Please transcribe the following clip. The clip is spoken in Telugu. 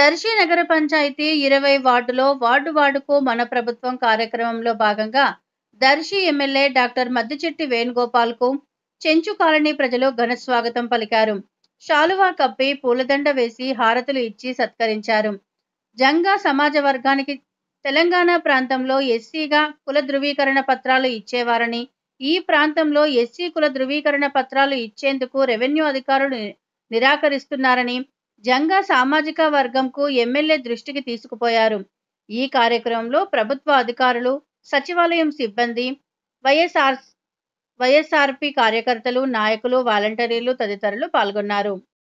దర్శి నగర పంచాయతీ ఇరవై వార్డులో వార్డు వార్డుకు మన ప్రభుత్వం కార్యక్రమంలో భాగంగా దర్శి ఎమ్మెల్యే డాక్టర్ మద్దిచెట్టి వేణుగోపాల్ కు చెంచు కాలనీ ప్రజలు ఘన స్వాగతం పలికారు శాలువా కప్పి పూలదండ వేసి హారతులు ఇచ్చి సత్కరించారు జంగా సమాజ వర్గానికి తెలంగాణ ప్రాంతంలో ఎస్సీగా కుల ధృవీకరణ పత్రాలు ఇచ్చేవారని ఈ ప్రాంతంలో ఎస్సీ కుల ధృవీకరణ పత్రాలు ఇచ్చేందుకు రెవెన్యూ అధికారులు నిరాకరిస్తున్నారని జంగ సామాజిక వర్గంకు ఎమ్మెల్యే దృష్టికి తీసుకుపోయారు ఈ కార్యక్రమంలో ప్రభుత్వ అధికారులు సచివాలయం సిబ్బంది వైఎస్ఆర్ వైఎస్ఆర్పి కార్యకర్తలు నాయకులు వాలంటీర్లు తదితరులు పాల్గొన్నారు